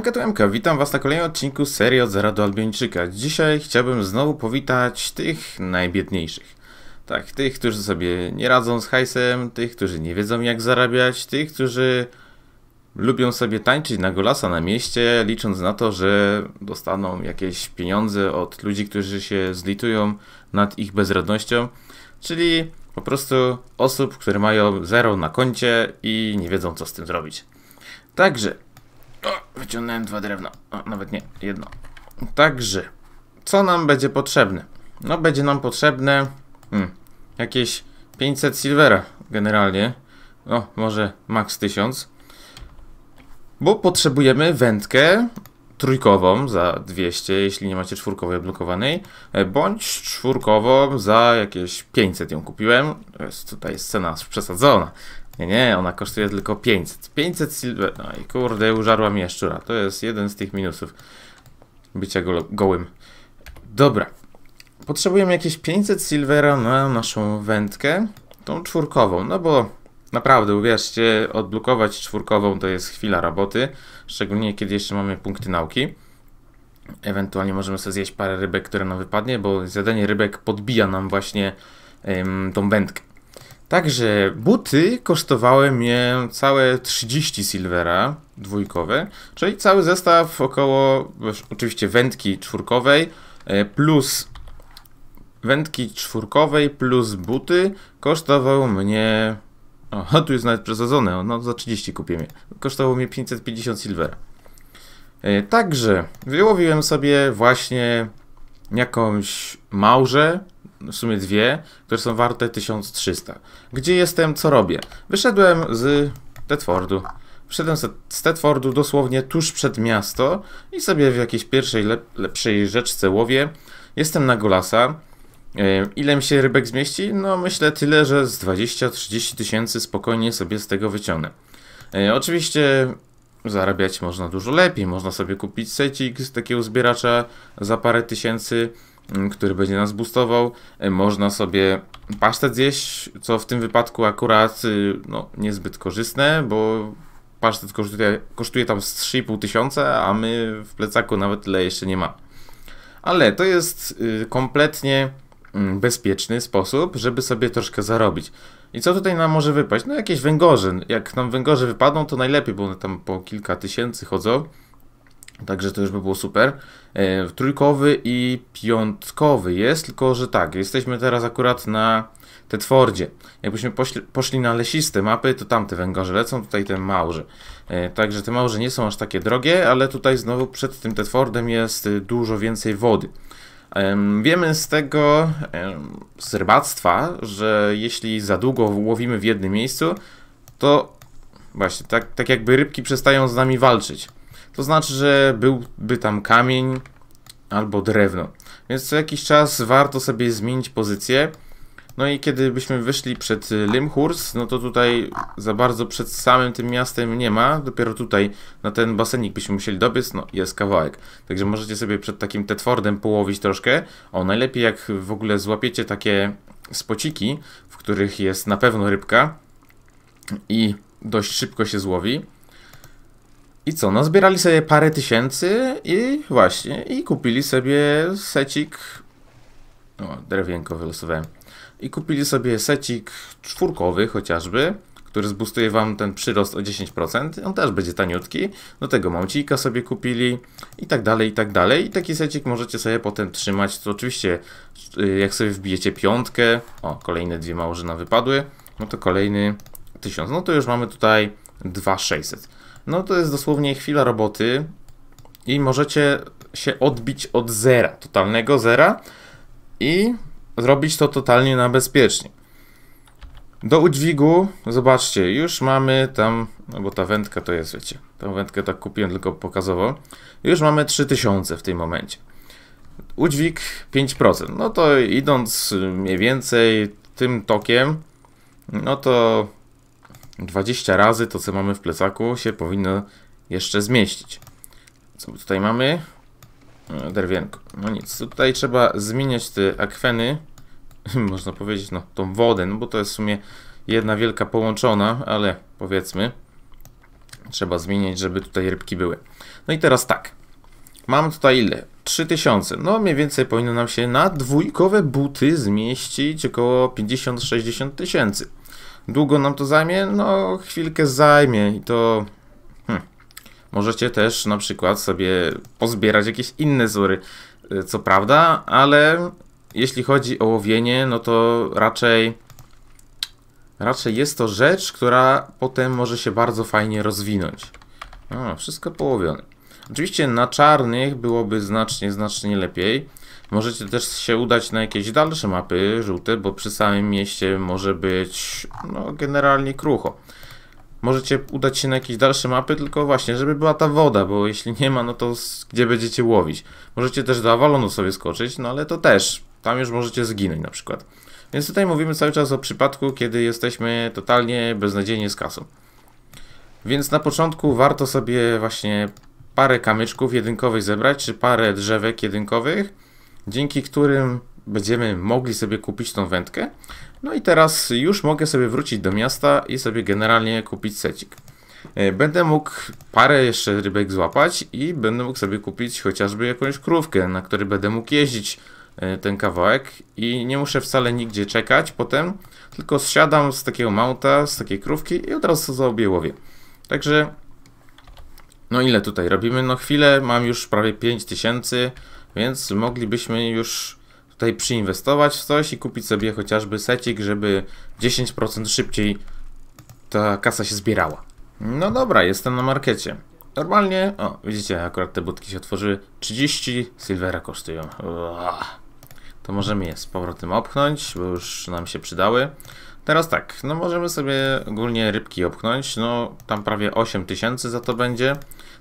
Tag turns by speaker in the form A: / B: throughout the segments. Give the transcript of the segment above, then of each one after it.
A: Siemka tu Emka, witam was na kolejnym odcinku serii od zera do Dzisiaj chciałbym znowu powitać tych najbiedniejszych. Tak, tych, którzy sobie nie radzą z hajsem, tych, którzy nie wiedzą jak zarabiać, tych, którzy lubią sobie tańczyć na golasa na mieście, licząc na to, że dostaną jakieś pieniądze od ludzi, którzy się zlitują nad ich bezradnością, czyli po prostu osób, które mają zero na koncie i nie wiedzą co z tym zrobić. Także o, wyciągnąłem dwa drewna. O, nawet nie, jedno. Także, co nam będzie potrzebne? No, będzie nam potrzebne hmm, jakieś 500 silvera generalnie. No, może max 1000. Bo potrzebujemy wędkę trójkową za 200, jeśli nie macie czwórkowej blokowanej, e, bądź czwórkową za jakieś 500 ją kupiłem. Jest, tutaj scena przesadzona, nie, nie, ona kosztuje tylko 500. 500 silver. No i kurde, użarła mi raz. To jest jeden z tych minusów bycia go gołym. Dobra. Potrzebujemy jakieś 500 silvera na naszą wędkę. Tą czwórkową, no bo naprawdę, uwierzcie, odblokować czwórkową to jest chwila roboty. Szczególnie kiedy jeszcze mamy punkty nauki. Ewentualnie możemy sobie zjeść parę rybek, które nam wypadnie, bo zjadanie rybek podbija nam właśnie ym, tą wędkę. Także buty kosztowały mnie całe 30 silvera dwójkowe, czyli cały zestaw około, oczywiście wędki czwórkowej e, plus wędki czwórkowej plus buty kosztował mnie o, tu jest nawet przesadzone, no za 30 kupię je. Kosztowało mnie 550 silver. E, także wyłowiłem sobie właśnie jakąś małżę w sumie dwie, które są warte 1300. Gdzie jestem, co robię? Wyszedłem z Tetfordu. Wszedłem z Tetfordu dosłownie tuż przed miasto i sobie w jakiejś pierwszej, lep lepszej rzeczce łowię. Jestem na Golasa. E, ile mi się rybek zmieści? No myślę tyle, że z 20-30 tysięcy spokojnie sobie z tego wyciągnę. E, oczywiście zarabiać można dużo lepiej. Można sobie kupić secik z takiego zbieracza za parę tysięcy który będzie nas boostował. E, można sobie pasztet zjeść, co w tym wypadku akurat y, no, niezbyt korzystne, bo pasztet kosztuje, kosztuje tam z 3,5 tysiąca, a my w plecaku nawet tyle jeszcze nie ma. Ale to jest y, kompletnie bezpieczny sposób, żeby sobie troszkę zarobić. I co tutaj nam może wypaść? No jakieś węgorze. Jak nam węgorze wypadną, to najlepiej, bo one tam po kilka tysięcy chodzą. Także to już by było super. E, trójkowy i piątkowy jest, tylko że tak, jesteśmy teraz akurat na te Jakbyśmy poszli, poszli, na lesiste mapy, to tamte węgorze lecą, tutaj te małże. E, także te małże nie są aż takie drogie, ale tutaj znowu przed tym Tetfordem jest dużo więcej wody. Wiemy z tego, z rybactwa, że jeśli za długo łowimy w jednym miejscu, to właśnie tak, tak jakby rybki przestają z nami walczyć. To znaczy, że byłby tam kamień albo drewno. Więc co jakiś czas warto sobie zmienić pozycję. No i kiedy byśmy wyszli przed y, Limhurs, no to tutaj za bardzo przed samym tym miastem nie ma. Dopiero tutaj na ten basenik byśmy musieli dobiec, no jest kawałek. Także możecie sobie przed takim Tetfordem połowić troszkę. O, najlepiej jak w ogóle złapiecie takie spociki, w których jest na pewno rybka i dość szybko się złowi. I co, no zbierali sobie parę tysięcy i właśnie, i kupili sobie secik... O, no, drewienko wylosowałem. I kupili sobie secik czwórkowy chociażby, który zbustuje wam ten przyrost o 10%. On też będzie taniutki. Do tego mamcika sobie kupili i tak dalej, i tak dalej. I taki secik możecie sobie potem trzymać. To oczywiście y, jak sobie wbijecie piątkę, o, kolejne dwie małże wypadły, no to kolejny tysiąc, No to już mamy tutaj 2600. No to jest dosłownie chwila roboty i możecie się odbić od zera, totalnego zera i zrobić to totalnie na bezpiecznie. Do udźwigu, zobaczcie, już mamy tam, no bo ta wędka to jest, wiecie, tą wędkę tak kupiłem tylko pokazowo, już mamy 3000 w tym momencie. Udźwig 5%, no to idąc mniej więcej tym tokiem, no to 20 razy to, co mamy w plecaku, się powinno jeszcze zmieścić. Co tutaj mamy? E, derwienko. No nic, tutaj trzeba zmieniać te akweny, można powiedzieć, no tą wodę, no bo to jest w sumie jedna wielka połączona, ale powiedzmy, trzeba zmieniać, żeby tutaj rybki były. No i teraz tak, mam tutaj ile? 3000, no mniej więcej powinno nam się na dwójkowe buty zmieścić około 50-60 tysięcy. Długo nam to zajmie? No, chwilkę zajmie i to... Hm. Możecie też na przykład sobie pozbierać jakieś inne wzory, e, co prawda, ale jeśli chodzi o łowienie, no to raczej... Raczej jest to rzecz, która potem może się bardzo fajnie rozwinąć. O, no, wszystko połowione. Oczywiście na czarnych byłoby znacznie, znacznie lepiej. Możecie też się udać na jakieś dalsze mapy żółte, bo przy samym mieście może być no, generalnie krucho. Możecie udać się na jakieś dalsze mapy, tylko właśnie, żeby była ta woda, bo jeśli nie ma, no to gdzie będziecie łowić? Możecie też do Avalonu sobie skoczyć, no ale to też, tam już możecie zginąć na przykład. Więc tutaj mówimy cały czas o przypadku, kiedy jesteśmy totalnie beznadziejnie z kasą. Więc na początku warto sobie właśnie parę kamyczków jedynkowych zebrać, czy parę drzewek jedynkowych, dzięki którym będziemy mogli sobie kupić tą wędkę. No i teraz już mogę sobie wrócić do miasta i sobie generalnie kupić secik. E, będę mógł parę jeszcze rybek złapać i będę mógł sobie kupić chociażby jakąś krówkę, na której będę mógł jeździć e, ten kawałek i nie muszę wcale nigdzie czekać potem, tylko zsiadam z takiego mounta, z takiej krówki i od razu sobie łowię. Także no ile tutaj robimy? No chwilę, mam już prawie 5000 tysięcy więc moglibyśmy już tutaj przyinwestować w coś i kupić sobie chociażby secik, żeby 10% szybciej ta kasa się zbierała. No dobra, jestem na markecie. Normalnie, o widzicie, akurat te budki się otworzyły, 30 silvera kosztują. Uah. To możemy je z powrotem opchnąć, bo już nam się przydały. Teraz tak, no możemy sobie ogólnie rybki opchnąć, no tam prawie 8 tysięcy za to będzie.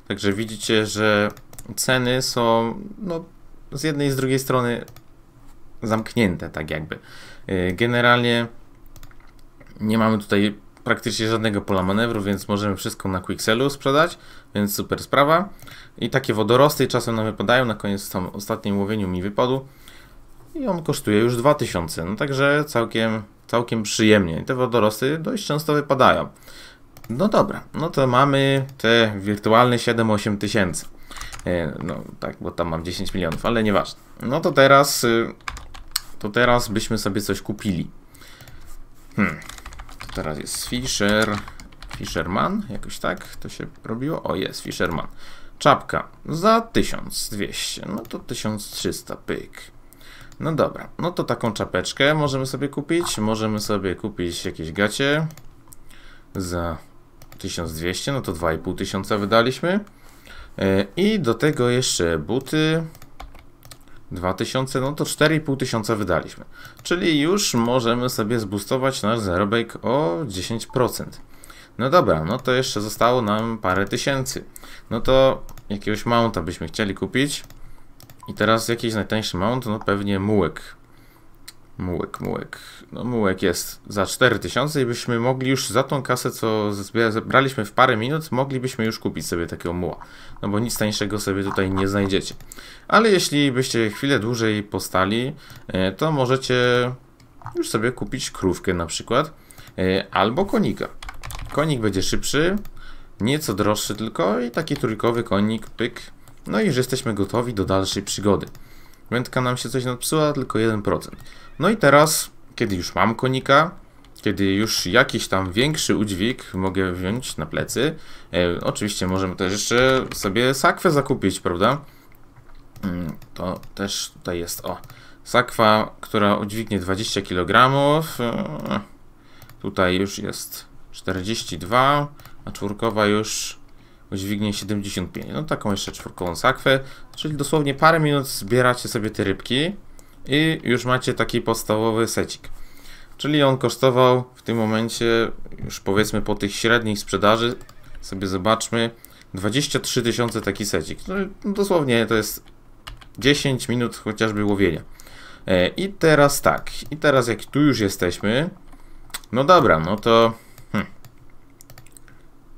A: Także widzicie, że ceny są no, z jednej i z drugiej strony zamknięte, tak jakby. Y, generalnie nie mamy tutaj praktycznie żadnego pola manewru, więc możemy wszystko na Quickselu sprzedać, więc super sprawa. I takie wodorosty czasem nam wypadają, na koniec tam ostatnim łowieniu mi wypadł. I on kosztuje już 2000, no także całkiem, całkiem przyjemnie. I te wodorosty dość często wypadają. No dobra, no to mamy te wirtualne 7-8 tysięcy. E, no tak, bo tam mam 10 milionów, ale nieważne. No to teraz, y, to teraz byśmy sobie coś kupili. Hmm. To teraz jest Fisher, Fisherman, jakoś tak to się robiło. O jest, Fisherman. Czapka za 1200, no to 1300, pyk. No dobra, no to taką czapeczkę możemy sobie kupić. Możemy sobie kupić jakieś gacie za 1200, no to 2500 wydaliśmy. E, I do tego jeszcze buty. 2000, no to 4500 wydaliśmy. Czyli już możemy sobie zbustować nasz zarobek o 10%. No dobra, no to jeszcze zostało nam parę tysięcy. No to jakiegoś mounta byśmy chcieli kupić. I teraz jakiś najtańszy mount, no pewnie mułek. Mułek, mułek. No mułek jest za 4000 i byśmy mogli już za tą kasę, co zebraliśmy w parę minut, moglibyśmy już kupić sobie takiego muła. No bo nic tańszego sobie tutaj nie znajdziecie. Ale jeśli byście chwilę dłużej postali, e, to możecie już sobie kupić krówkę na przykład. E, albo konika. Konik będzie szybszy, nieco droższy tylko i taki trójkowy konik, pyk. No i już jesteśmy gotowi do dalszej przygody wędka nam się coś nadpsuła, tylko 1%. No i teraz, kiedy już mam konika, kiedy już jakiś tam większy udźwig mogę wziąć na plecy, e, oczywiście możemy też jeszcze sobie sakwę zakupić, prawda? Mm, to też tutaj jest, o, sakwa, która udźwignie 20 kg. E, tutaj już jest 42, a czwórkowa już dźwignię 75. No taką jeszcze czwórkową sakwę, czyli dosłownie parę minut zbieracie sobie te rybki i już macie taki podstawowy secik. Czyli on kosztował w tym momencie, już powiedzmy po tych średnich sprzedaży, sobie zobaczmy, 23 tysiące taki secik. No, dosłownie to jest 10 minut chociażby łowienia. E, I teraz tak, i teraz jak tu już jesteśmy, no dobra, no to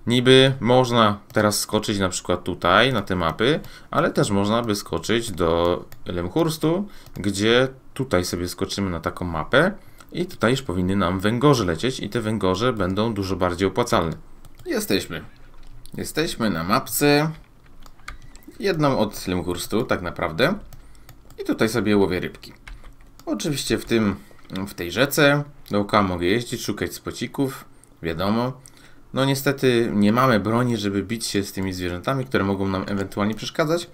A: Niby można teraz skoczyć na przykład tutaj, na te mapy, ale też można by skoczyć do Lemhurstu, gdzie tutaj sobie skoczymy na taką mapę i tutaj już powinny nam węgorze lecieć i te węgorze będą dużo bardziej opłacalne. Jesteśmy. Jesteśmy na mapce. Jedną od Lemhurstu tak naprawdę. I tutaj sobie łowię rybki. Oczywiście w tym, w tej rzece dookoła mogę jeździć, szukać spocików, wiadomo. No niestety nie mamy broni, żeby bić się z tymi zwierzętami, które mogą nam ewentualnie przeszkadzać,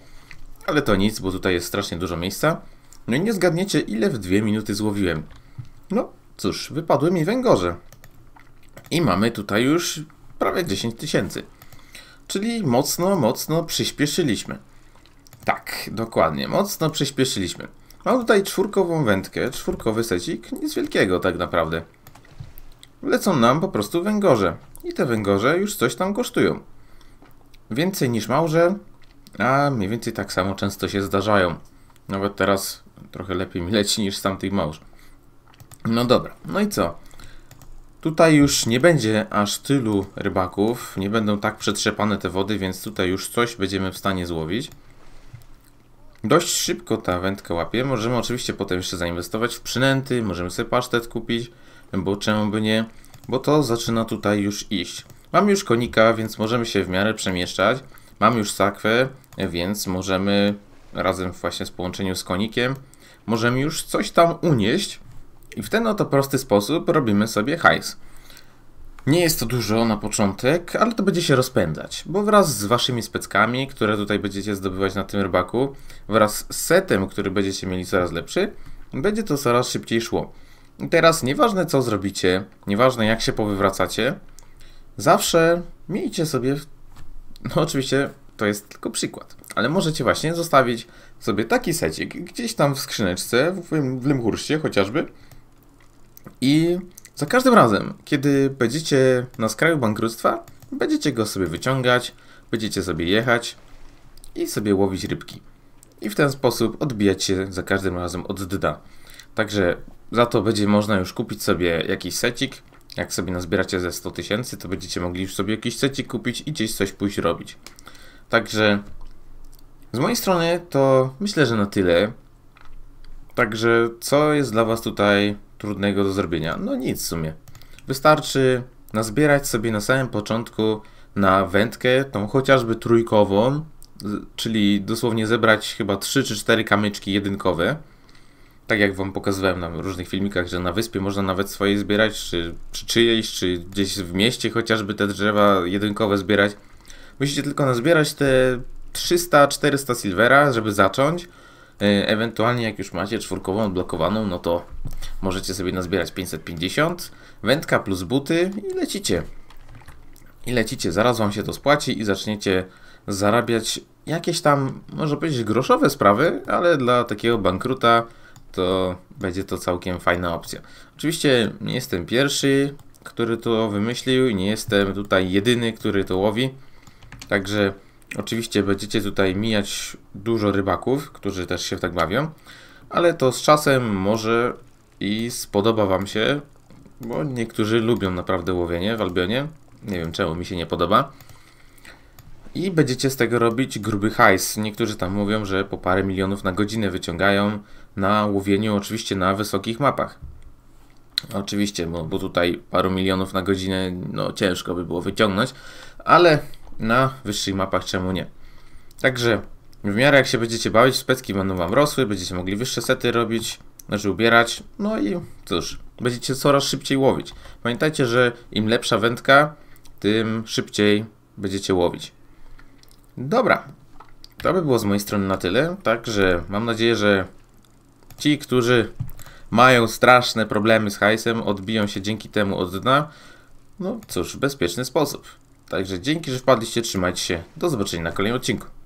A: ale to nic, bo tutaj jest strasznie dużo miejsca. No i nie zgadniecie, ile w dwie minuty złowiłem. No cóż, wypadły mi węgorze. I mamy tutaj już prawie 10 tysięcy. Czyli mocno, mocno przyspieszyliśmy. Tak, dokładnie, mocno przyspieszyliśmy. Mam tutaj czwórkową wędkę, czwórkowy secik, nic wielkiego tak naprawdę. Lecą nam po prostu węgorze i te węgorze już coś tam kosztują. Więcej niż małże, a mniej więcej tak samo często się zdarzają. Nawet teraz trochę lepiej mi leci niż z tamtych małż. No dobra, no i co? Tutaj już nie będzie aż tylu rybaków, nie będą tak przetrzepane te wody, więc tutaj już coś będziemy w stanie złowić. Dość szybko ta wędka łapie. Możemy oczywiście potem jeszcze zainwestować w przynęty, możemy sobie pasztet kupić, bo czemu by nie bo to zaczyna tutaj już iść. Mam już konika, więc możemy się w miarę przemieszczać. Mam już sakwę, więc możemy razem właśnie z połączeniu z konikiem, możemy już coś tam unieść i w ten oto prosty sposób robimy sobie hajs. Nie jest to dużo na początek, ale to będzie się rozpędzać, bo wraz z waszymi speckami, które tutaj będziecie zdobywać na tym rybaku, wraz z setem, który będziecie mieli coraz lepszy, będzie to coraz szybciej szło. I teraz nieważne co zrobicie, nieważne jak się powywracacie, zawsze miejcie sobie, no oczywiście to jest tylko przykład, ale możecie właśnie zostawić sobie taki secik gdzieś tam w skrzyneczce, w, w chociażby i za każdym razem, kiedy będziecie na skraju bankructwa, będziecie go sobie wyciągać, będziecie sobie jechać i sobie łowić rybki. I w ten sposób odbijać się za każdym razem od dna. Także za to będzie można już kupić sobie jakiś secik. Jak sobie nazbieracie ze 100 tysięcy, to będziecie mogli już sobie jakiś secik kupić i gdzieś coś pójść robić. Także z mojej strony to myślę, że na tyle. Także co jest dla Was tutaj trudnego do zrobienia? No nic w sumie. Wystarczy nazbierać sobie na samym początku na wędkę, tą chociażby trójkową, czyli dosłownie zebrać chyba 3 czy 4 kamyczki jedynkowe tak jak wam pokazywałem na różnych filmikach, że na wyspie można nawet swoje zbierać, czy, czy czyjeś, czy gdzieś w mieście chociażby te drzewa jedynkowe zbierać. Musicie tylko nazbierać te 300-400 silvera, żeby zacząć. E, ewentualnie jak już macie czwórkową odblokowaną, no to możecie sobie nazbierać 550, wędka plus buty i lecicie. I lecicie, zaraz wam się to spłaci i zaczniecie zarabiać jakieś tam, może powiedzieć groszowe sprawy, ale dla takiego bankruta to będzie to całkiem fajna opcja. Oczywiście nie jestem pierwszy, który to wymyślił, nie jestem tutaj jedyny, który to łowi. Także oczywiście będziecie tutaj mijać dużo rybaków, którzy też się tak bawią, ale to z czasem może i spodoba Wam się, bo niektórzy lubią naprawdę łowienie w Albionie. Nie wiem czemu mi się nie podoba. I będziecie z tego robić gruby hajs. Niektórzy tam mówią, że po parę milionów na godzinę wyciągają, na łowieniu oczywiście na wysokich mapach. Oczywiście, bo, bo tutaj paru milionów na godzinę no, ciężko by było wyciągnąć, ale na wyższych mapach czemu nie. Także w miarę jak się będziecie bawić, specki będą Wam rosły, będziecie mogli wyższe sety robić, znaczy ubierać, no i cóż, będziecie coraz szybciej łowić. Pamiętajcie, że im lepsza wędka, tym szybciej będziecie łowić. Dobra, to by było z mojej strony na tyle, także mam nadzieję, że Ci, którzy mają straszne problemy z hajsem, odbiją się dzięki temu od dna. No cóż, w bezpieczny sposób. Także dzięki, że wpadliście, trzymajcie się. Do zobaczenia na kolejnym odcinku.